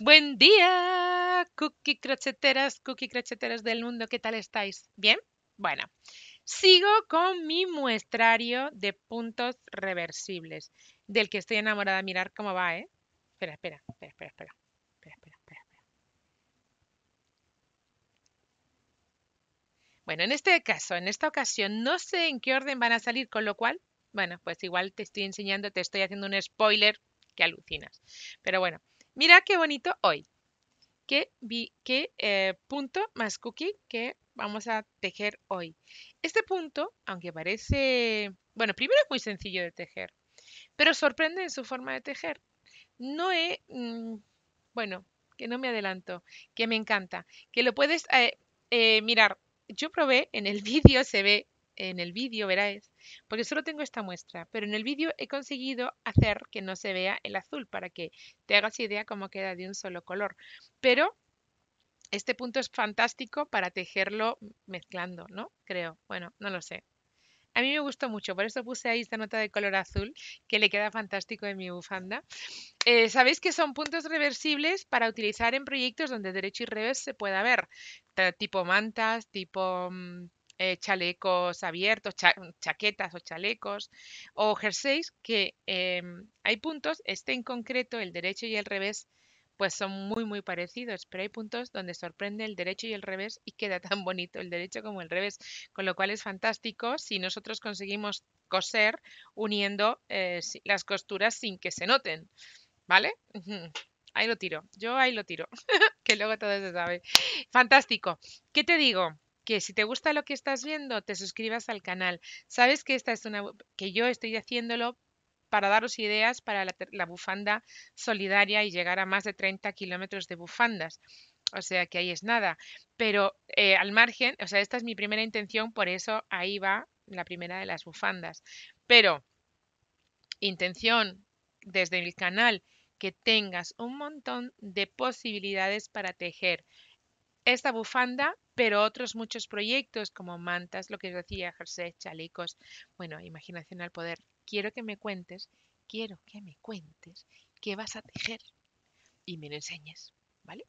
Buen día, cookie crocheteras, cookie crocheteras del mundo, ¿qué tal estáis? ¿Bien? Bueno, sigo con mi muestrario de puntos reversibles, del que estoy enamorada. Mirar cómo va, ¿eh? Espera, espera, espera, espera, espera, espera, espera, espera. Bueno, en este caso, en esta ocasión, no sé en qué orden van a salir, con lo cual, bueno, pues igual te estoy enseñando, te estoy haciendo un spoiler que alucinas. Pero bueno, Mira qué bonito hoy. Qué, qué eh, punto más cookie que vamos a tejer hoy. Este punto, aunque parece... Bueno, primero es muy sencillo de tejer, pero sorprende en su forma de tejer. No es... Mm, bueno, que no me adelanto, que me encanta, que lo puedes eh, eh, mirar. Yo probé, en el vídeo se ve en el vídeo, veráis, porque solo tengo esta muestra, pero en el vídeo he conseguido hacer que no se vea el azul para que te hagas idea cómo queda de un solo color. Pero este punto es fantástico para tejerlo mezclando, ¿no? Creo, bueno, no lo sé. A mí me gustó mucho, por eso puse ahí esta nota de color azul que le queda fantástico en mi bufanda. Eh, sabéis que son puntos reversibles para utilizar en proyectos donde derecho y revés se pueda ver, tipo mantas, tipo mm, eh, chalecos abiertos, mm, chaquetas o chalecos o jerseys, que em, hay puntos, este en concreto, el derecho y el revés, pues son muy, muy parecidos, pero hay puntos donde sorprende el derecho y el revés y queda tan bonito el derecho como el revés, con lo cual es fantástico si nosotros conseguimos coser uniendo eh, las costuras sin que se noten, ¿vale? Ahí lo tiro, yo ahí lo tiro, que luego todo se sabe. Fantástico. ¿Qué te digo? que si te gusta lo que estás viendo, te suscribas al canal. Sabes que esta es una que yo estoy haciéndolo para daros ideas para la, bufanda solidaria y llegar a más de 30 kilómetros de bufandas. O sea que ahí es nada. Pero eh, al margen, o sea, esta es mi primera intención, por eso ahí va la primera de las bufandas. Pero intención desde el canal que tengas un montón de posibilidades para tejer. Esta bufanda pero otros muchos proyectos como mantas, lo que decía, jersey, chalecos, bueno, imaginación al poder. Quiero que me cuentes, quiero que me cuentes qué vas a tejer y me lo enseñes, ¿vale?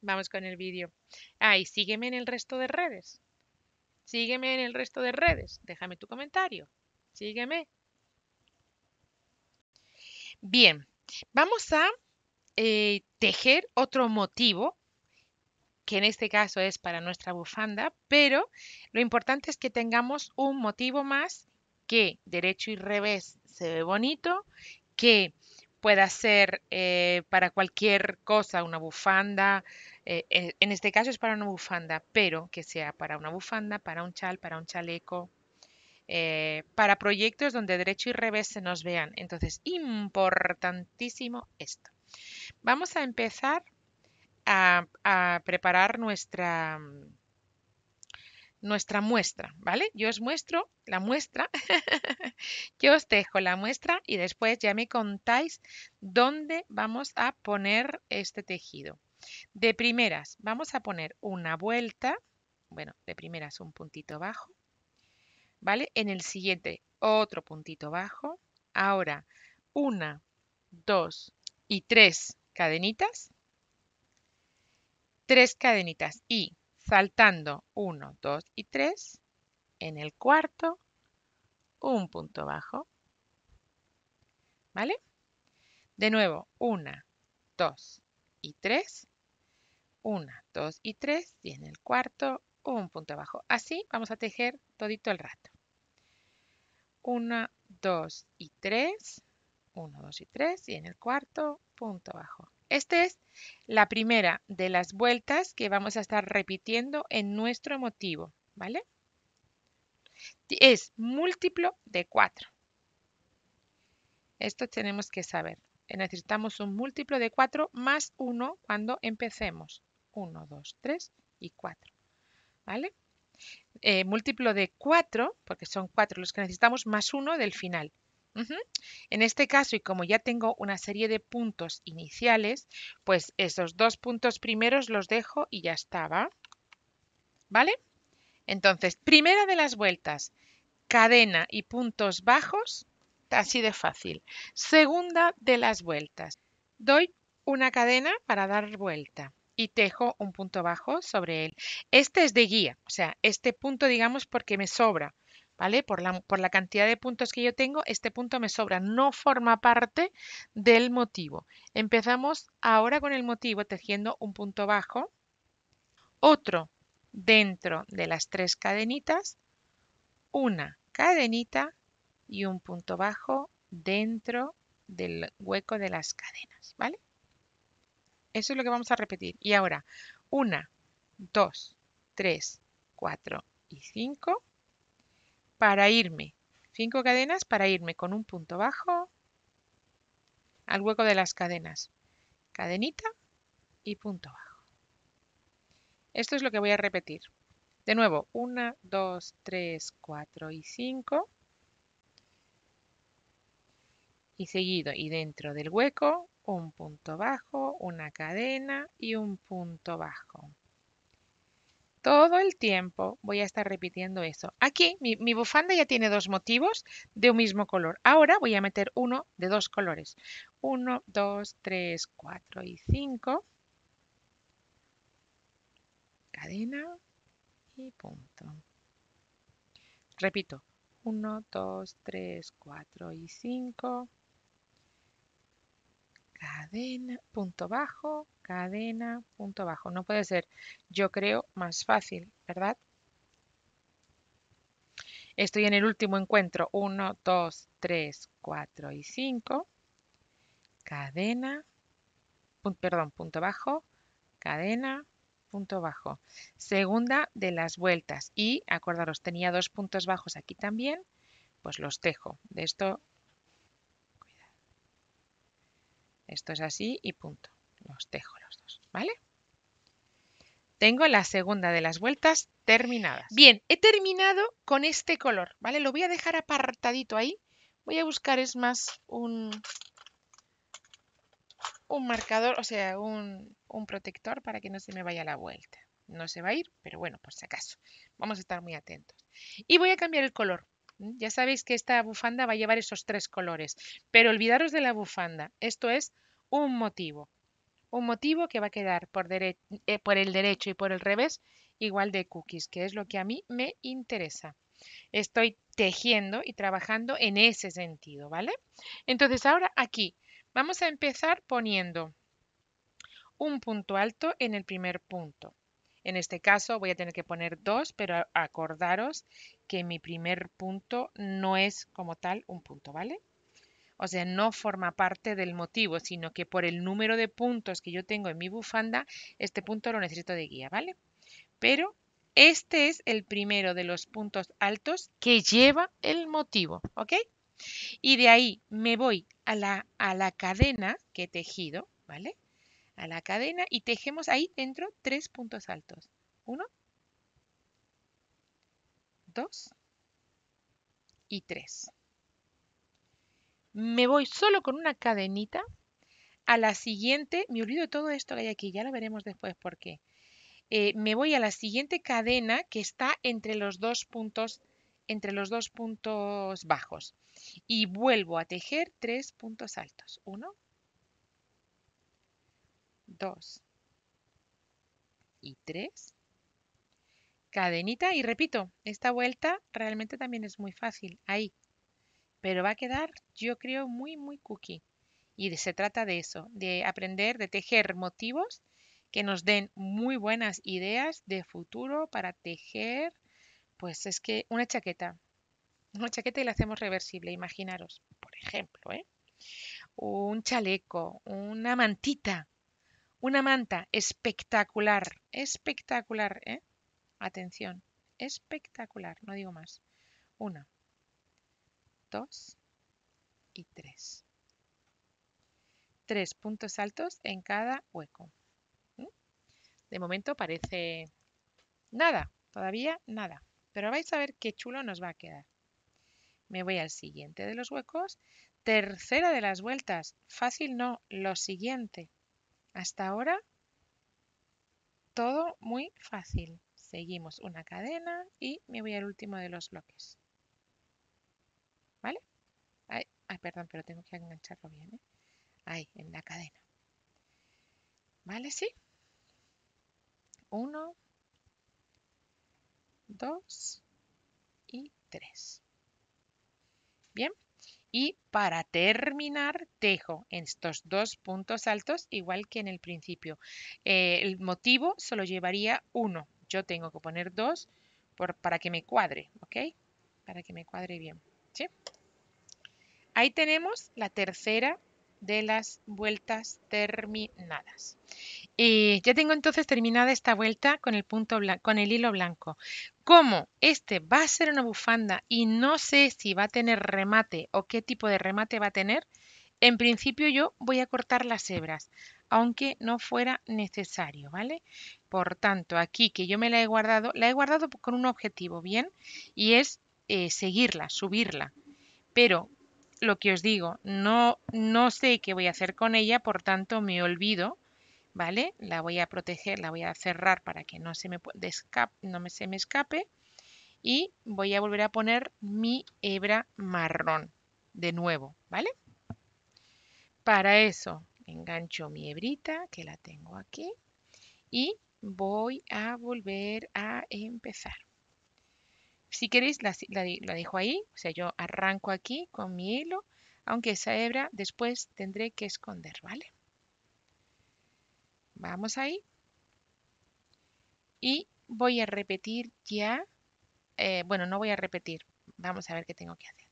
Vamos con el vídeo. Ah, y sígueme en el resto de redes. Sígueme en el resto de redes. Déjame tu comentario. Sígueme. Bien, vamos a eh, tejer otro motivo que en este caso es para nuestra bufanda, pero lo importante es que tengamos un motivo más que derecho y revés se ve bonito, que pueda ser eh, para cualquier cosa, una bufanda, eh, eh, en este caso es para una bufanda, pero que sea para una bufanda, para un chal, para un chaleco, para proyectos donde derecho y revés se nos vean. Entonces, importantísimo esto. Vamos a empezar a, preparar nuestra, mm, nuestra muestra, ¿vale? Yo os muestro la muestra, yo os dejo la muestra y después ya me contáis dónde vamos a poner este tejido. De primeras, vamos a poner una vuelta, bueno, de primeras un puntito bajo, ¿vale? En el siguiente, otro puntito bajo. Ahora, una, dos y tres cadenitas, tres cadenitas y saltando 1, 2 y 3, en el cuarto, un punto bajo, ¿vale? De nuevo, 1, 2 y 3, 1, 2 y 3, y en el cuarto, un punto bajo. Así vamos a tejer todito el rato. 1, 2 y 3, 1, 2 y 3, y en el cuarto, punto bajo. Esta es la primera de las vueltas que vamos a estar repitiendo en nuestro motivo, ¿vale? Es múltiplo de 4. Esto tenemos que saber. Necesitamos un múltiplo de 4 más 1 cuando empecemos. 1, 2, 3 y 4. ¿Vale? Eh, múltiplo de 4, porque son 4 los que necesitamos, más 1 del final. En este caso, y como ya tengo una serie de puntos iniciales, pues esos dos puntos primeros los dejo y ya estaba. ¿Vale? Entonces, primera de las vueltas, cadena y puntos bajos, así de fácil. Segunda de las vueltas, doy una cadena para dar vuelta y tejo un punto bajo sobre él. Este es de guía, o sea, este punto digamos porque me sobra. ¿vale? Por la, por la cantidad de puntos que yo tengo, este punto me sobra, no forma parte del motivo. Empezamos ahora con el motivo tejiendo un punto bajo, otro dentro de las tres cadenitas, una cadenita y un punto bajo dentro del hueco de las cadenas, ¿vale? Eso es lo que vamos a repetir. Y ahora, una, dos, tres, cuatro y cinco para irme. Cinco cadenas para irme con un punto bajo al hueco de las cadenas. Cadenita y punto bajo. Esto es lo que voy a repetir. De nuevo, 1, 2, 3, 4 y 5. Y seguido y dentro del hueco, un punto bajo, una cadena y un punto bajo. Todo el tiempo voy a estar repitiendo eso. Aquí mi, mi, bufanda ya tiene dos motivos de un mismo color. Ahora voy a meter uno de dos colores. 1, 2, 3, 4 y 5. Cadena y punto. Repito. 1, 2, 3, 4 y 5 cadena, punto bajo, cadena, punto bajo. No puede ser, yo creo, más fácil, ¿verdad? Estoy en el último encuentro, 1, 2, 3, 4 y 5. Cadena, perdón, punto bajo, cadena, punto bajo. Segunda de las vueltas. Y acordaros, tenía dos puntos bajos aquí también, pues los tejo De esto Esto es así y punto. Los dejo los dos, ¿vale? Tengo la segunda de las vueltas terminadas. Bien, he terminado con este color, ¿vale? Lo voy a dejar apartadito ahí. Voy a buscar, es más, un, un marcador, o sea, un, un protector para que no se me vaya la vuelta. No se va a ir, pero bueno, por si acaso. Vamos a estar muy atentos. Y voy a cambiar el color. Ya sabéis que esta bufanda va a llevar esos tres colores, pero olvidaros de la bufanda. Esto es un motivo. Un motivo que va a quedar eh, por, el derecho y por el revés igual de cookies, que es lo que a mí me interesa. Estoy tejiendo y trabajando en ese sentido, ¿vale? Entonces ahora aquí vamos a empezar poniendo un punto alto en el primer punto. En este caso voy a tener que poner dos, pero acordaros que mi primer punto no es como tal un punto, ¿vale? O sea, no forma parte del motivo, sino que por el número de puntos que yo tengo en mi bufanda, este punto lo necesito de guía, ¿vale? Pero este es el primero de los puntos altos que lleva el motivo, ¿ok? Y de ahí me voy a la, a la cadena que he tejido, ¿vale? a la cadena y tejemos ahí dentro tres puntos altos. Uno, dos y tres. Me voy solo con una cadenita. A la siguiente, me olvido todo esto que hay aquí, ya lo veremos después porque eh, me voy a la siguiente cadena que está entre los dos puntos entre los dos puntos bajos y vuelvo a tejer tres puntos altos. Uno, 2 y 3. Cadenita y repito, esta vuelta realmente también es muy fácil, ahí. Pero va a quedar, yo creo, muy, muy cookie. Y se trata de eso, de aprender, de tejer motivos que nos den muy buenas ideas de futuro para tejer, pues es que una chaqueta, una chaqueta y la hacemos reversible, imaginaros, por ejemplo, ¿eh? un chaleco, una mantita, una manta espectacular, espectacular, ¿eh? Atención, espectacular, no digo más. Una, dos y tres. Tres puntos altos en cada hueco. De momento parece nada, todavía nada. Pero vais a ver qué chulo nos va a quedar. Me voy al siguiente de los huecos. Tercera de las vueltas. Fácil no, lo siguiente. Hasta ahora, todo muy fácil. Seguimos una cadena y me voy al último de los bloques. ¿Vale? Ay, perdón, pero tengo que engancharlo bien. ¿eh? Ahí, en la cadena. ¿Vale? Sí. Uno, dos y tres. Bien, y para terminar, tejo en estos dos puntos altos, igual que en el principio. Eh, el motivo solo llevaría uno. Yo tengo que poner dos por, para que me cuadre, ¿ok? Para que me cuadre bien, Ahí tenemos la tercera de las vueltas terminadas. y ya tengo entonces terminada esta vuelta con el, punto con el hilo blanco. Como este va a ser una bufanda y no sé si va a tener remate o qué tipo de remate va a tener, en principio yo voy a cortar las hebras, aunque no fuera necesario, ¿vale? Por tanto, aquí que yo me la he guardado, la he guardado con un objetivo, ¿bien? Y es eh, seguirla, subirla. Pero lo que os digo, no, no sé qué voy a hacer con ella, por tanto me olvido, ¿vale? La voy a proteger, la voy a cerrar para que no se me, escape, no me, se me escape y voy a volver a poner mi hebra marrón de nuevo, ¿vale? Para eso engancho mi hebrita que la tengo aquí y voy a volver a empezar. Si queréis, la, la, dejo ahí, o sea, yo arranco aquí con mi hilo, aunque esa hebra después tendré que esconder, ¿vale? Vamos ahí. Y voy a repetir ya, eh, bueno, no voy a repetir, vamos a ver qué tengo que hacer.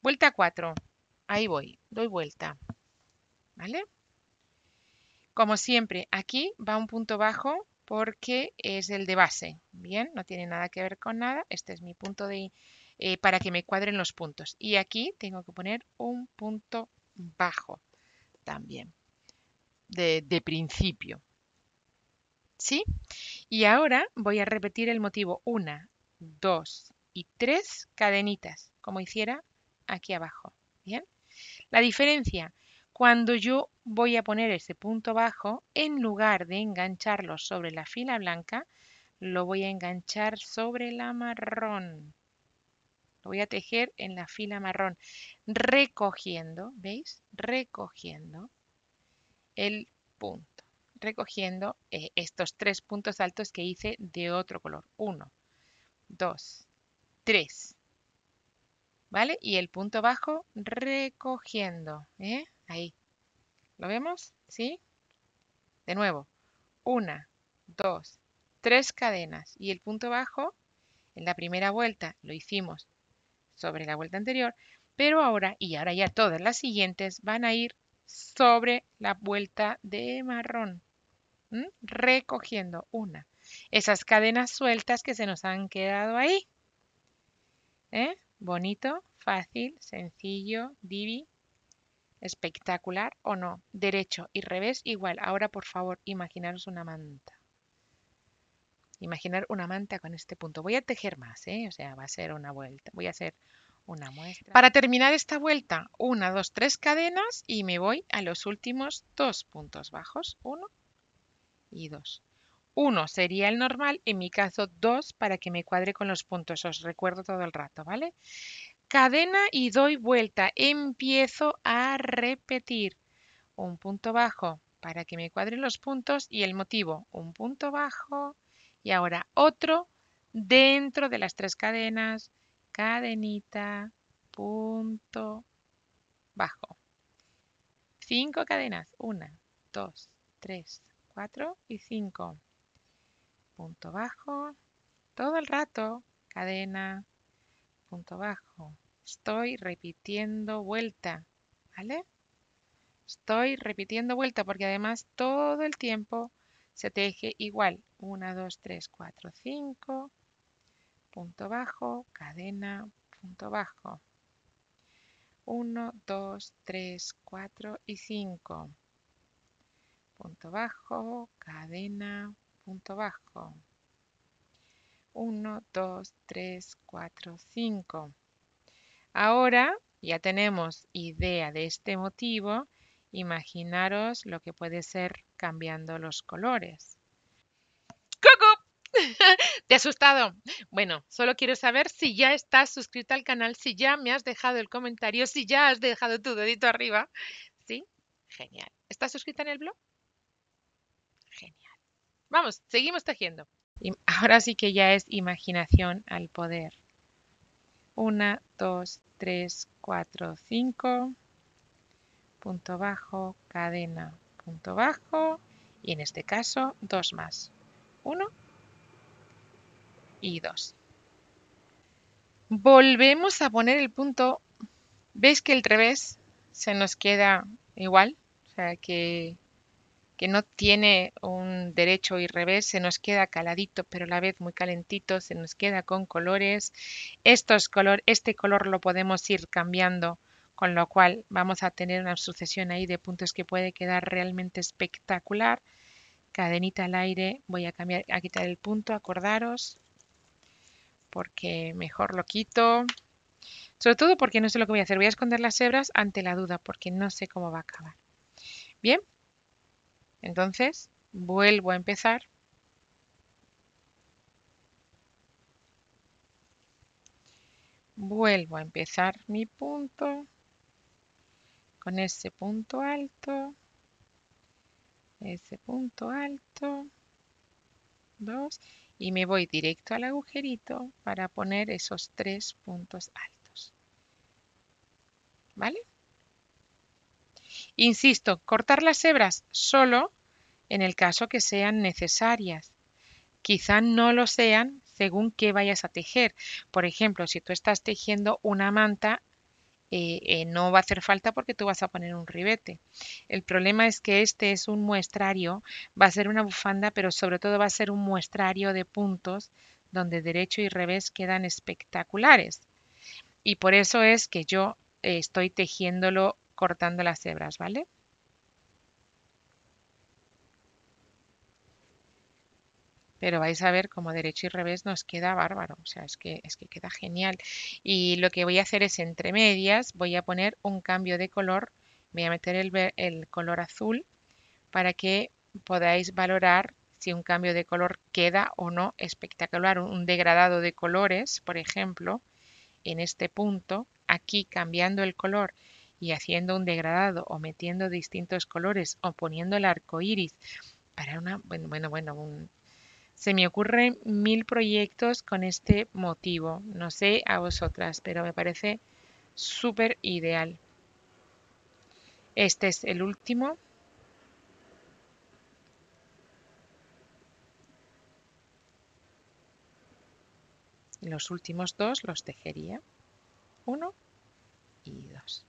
Vuelta 4, ahí voy, doy vuelta, ¿vale? Como siempre, aquí va un punto bajo, porque es el de base, ¿bien? No tiene nada que ver con nada, este es mi punto de, eh, para que me cuadren los puntos. Y aquí tengo que poner un punto bajo también, de, de principio. ¿Sí? Y ahora voy a repetir el motivo Una, dos y tres cadenitas, como hiciera aquí abajo. ¿Bien? La diferencia cuando yo voy a poner ese punto bajo, en lugar de engancharlo sobre la fila blanca, lo voy a enganchar sobre la marrón. Lo voy a tejer en la fila marrón, recogiendo, ¿veis? Recogiendo el punto, recogiendo eh, estos tres puntos altos que hice de otro color. Uno, dos, tres. ¿Vale? Y el punto bajo recogiendo, ¿eh? Ahí. ¿Lo vemos? ¿Sí? De nuevo. Una, dos, tres cadenas. Y el punto bajo, en la primera vuelta lo hicimos sobre la vuelta anterior, pero ahora, y ahora ya todas las siguientes, van a ir sobre la vuelta de marrón. ¿Mm? Recogiendo una. Esas cadenas sueltas que se nos han quedado ahí. ¿Eh? Bonito, fácil, sencillo, divi. Espectacular o no. Derecho y revés igual. Ahora, por favor, imaginaros una manta. Imaginar una manta con este punto. Voy a tejer más, ¿eh? O sea, va a ser una vuelta. Voy a hacer una muestra. Para terminar esta vuelta, una, dos, tres cadenas y me voy a los últimos dos puntos bajos. Uno y dos. Uno sería el normal, en mi caso dos para que me cuadre con los puntos. Os recuerdo todo el rato, ¿vale? cadena y doy vuelta. Empiezo a repetir. Un punto bajo para que me cuadren los puntos y el motivo. Un punto bajo y ahora otro dentro de las tres cadenas. Cadenita, punto bajo. Cinco cadenas. Una, dos, tres, cuatro y cinco. Punto bajo. Todo el rato. Cadena, punto bajo. Estoy repitiendo vuelta, ¿vale? Estoy repitiendo vuelta porque además todo el tiempo se teje igual. 1, 2, 3, 4, 5, punto bajo, cadena, punto bajo. 1, 2, 3, 4 y 5. Punto bajo, cadena, punto bajo. 1, 2, 3, 4, 5. Ahora ya tenemos idea de este motivo. Imaginaros lo que puede ser cambiando los colores. Coco, ¿Te he asustado? Bueno, solo quiero saber si ya estás suscrita al canal, si ya me has dejado el comentario, si ya has dejado tu dedito arriba. ¿Sí? Genial. ¿Estás suscrita en el blog? Genial. Vamos, seguimos tejiendo. Y ahora sí que ya es imaginación al poder. 1, 2, 3, 4, 5. Punto bajo, cadena, punto bajo. Y en este caso, dos más. 1 y 2. Volvemos a poner el punto. ¿Veis que el revés se nos queda igual? O sea que que no tiene un derecho y revés, se nos queda caladito, pero a la vez muy calentito, se nos queda con colores. Estos color, este color lo podemos ir cambiando, con lo cual vamos a tener una sucesión ahí de puntos que puede quedar realmente espectacular. Cadenita al aire, voy a cambiar, a quitar el punto, acordaros, porque mejor lo quito. Sobre todo porque no sé lo que voy a hacer, voy a esconder las hebras ante la duda, porque no sé cómo va a acabar. Bien, entonces, vuelvo a empezar. Vuelvo a empezar mi punto con ese punto alto, ese punto alto, dos, y me voy directo al agujerito para poner esos tres puntos altos. ¿Vale? Insisto, cortar las hebras solo en el caso que sean necesarias. Quizá no lo sean según qué vayas a tejer. Por ejemplo, si tú estás tejiendo una manta, eh, eh, no va a hacer falta porque tú vas a poner un ribete. El problema es que este es un muestrario, va a ser una bufanda, pero sobre todo va a ser un muestrario de puntos donde derecho y revés quedan espectaculares. Y por eso es que yo eh, estoy tejiéndolo cortando las hebras, ¿vale? pero vais a ver cómo derecho y revés nos queda bárbaro, o sea, es que, es que queda genial. Y lo que voy a hacer es entre medias voy a poner un cambio de color, voy a meter el, el color azul para que podáis valorar si un cambio de color queda o no espectacular, un degradado de colores, por ejemplo, en este punto, aquí cambiando el color y haciendo un degradado o metiendo distintos colores o poniendo el arco iris para una, bueno, bueno, bueno, se me ocurren mil proyectos con este motivo. No sé a vosotras, pero me parece súper ideal. Este es el último. Los últimos dos los tejería. Uno y dos.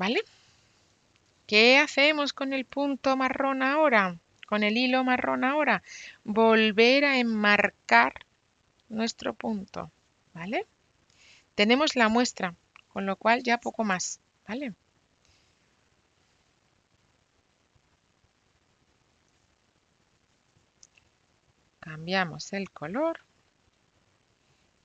¿Vale? ¿Qué hacemos con el punto marrón ahora? Con el hilo marrón ahora. Volver a enmarcar nuestro punto. ¿Vale? Tenemos la muestra, con lo cual ya poco más. ¿Vale? Cambiamos el color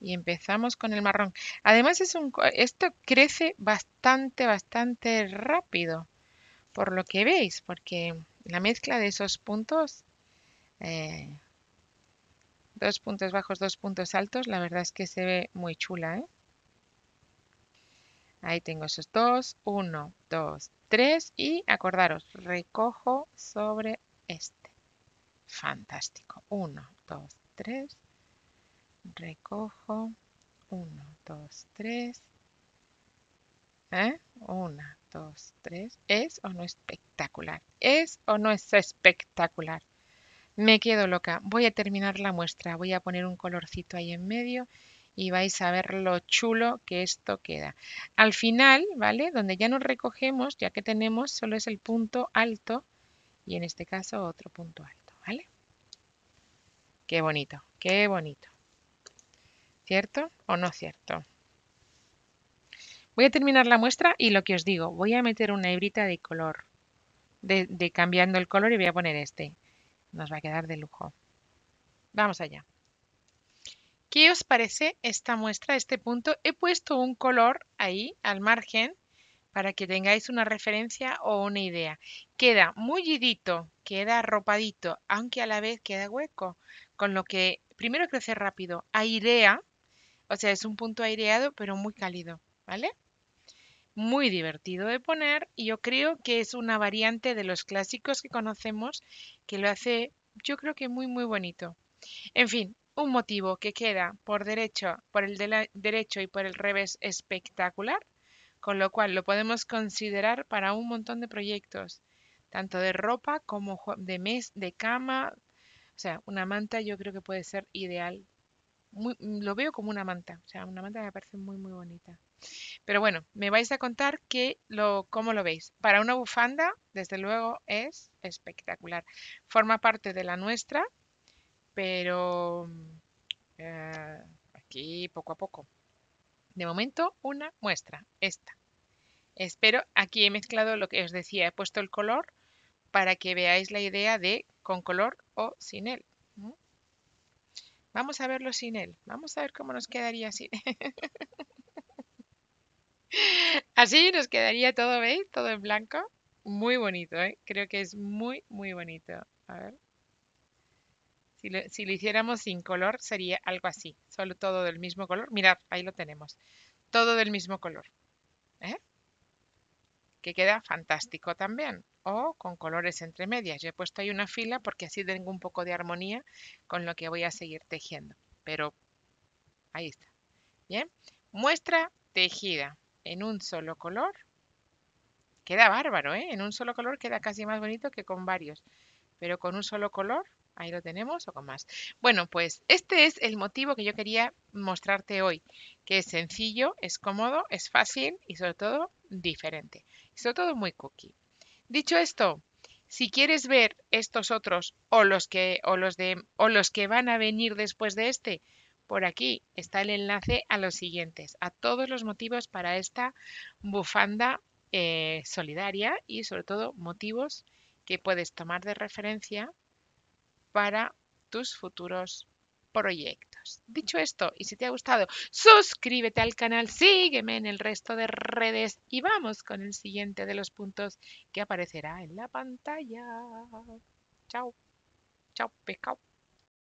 y empezamos con el marrón. Además, es un, esto crece bastante, bastante rápido, por lo que veis, porque la mezcla de esos puntos, eh, dos puntos bajos, dos puntos altos, la verdad es que se ve muy chula. ¿eh? Ahí tengo esos dos, uno, dos, tres y acordaros, recojo sobre este. Fantástico. Uno, dos, tres recojo 1, 2, 3. 1, 2, 3. ¿Es o no espectacular? ¿Es o no es espectacular? Me quedo loca. Voy a terminar la muestra. Voy a poner un colorcito ahí en medio y vais a ver lo chulo que esto queda. Al final, ¿vale? Donde ya nos recogemos, ya que tenemos, solo es el punto alto y en este caso otro punto alto, ¿vale? Qué bonito, qué bonito. ¿Cierto o no cierto? Voy a terminar la muestra y lo que os digo, voy a meter una hebrita de color, de, cambiando el color y voy a poner este. Nos va a quedar de lujo. Vamos allá. ¿Qué os parece esta muestra, este punto? He puesto un color ahí al margen para que tengáis una referencia o una idea. Queda mullidito, queda arropadito, aunque a la vez queda hueco, con lo que primero crece rápido, airea o sea, es un punto aireado, pero muy cálido, ¿vale? Muy divertido de poner y yo creo que es una variante de los clásicos que conocemos que lo hace, yo creo que muy, muy bonito. En fin, un motivo que queda por derecho, por el derecho y por el revés espectacular, con lo cual lo podemos considerar para un montón de proyectos, tanto de ropa como de mes, de cama. O sea, una manta yo creo que puede ser ideal Mm, lo veo como una manta, o sea, una manta me parece muy, muy bonita. Pero bueno, me vais a contar que lo, cómo lo veis. Para una bufanda, desde luego, es espectacular. Forma parte de la nuestra, pero mm, eh, aquí poco a poco. De momento, una muestra, esta. Espero, aquí he mezclado lo que os decía, he puesto el color para que veáis la idea de con color o sin él. Vamos a verlo sin él. Vamos a ver cómo nos quedaría así. así nos quedaría todo, ¿veis? Todo en blanco. Muy bonito, ¿eh? Creo que es muy, muy bonito. A ver. Si lo, hiciéramos sin color sería algo así. Solo todo del mismo color. Mirad, ahí lo tenemos. Todo del mismo color. ¿Eh? que queda fantástico también. O con colores entre medias. Yo he puesto ahí una fila porque así tengo un poco de armonía con lo que voy a seguir tejiendo. Pero ahí está. Bien. Muestra tejida en un solo color. Queda bárbaro, ¿eh? En un solo color queda casi más bonito que con varios. Pero con un solo color Ahí lo tenemos o con más. Bueno, pues este es el motivo que yo quería mostrarte hoy, que es sencillo, es cómodo, es fácil y sobre todo diferente. sobre todo muy cookie. Dicho esto, si quieres ver estos otros o los que o los de o los que van a venir después de este, por aquí está el enlace a los siguientes, a todos los motivos para esta bufanda eh, solidaria y sobre todo motivos que puedes tomar de referencia para tus futuros proyectos. Dicho esto, y si te ha gustado, suscríbete al canal, sígueme en el resto de redes y vamos con el siguiente de los puntos que aparecerá en la pantalla. Chao, chao, pescado.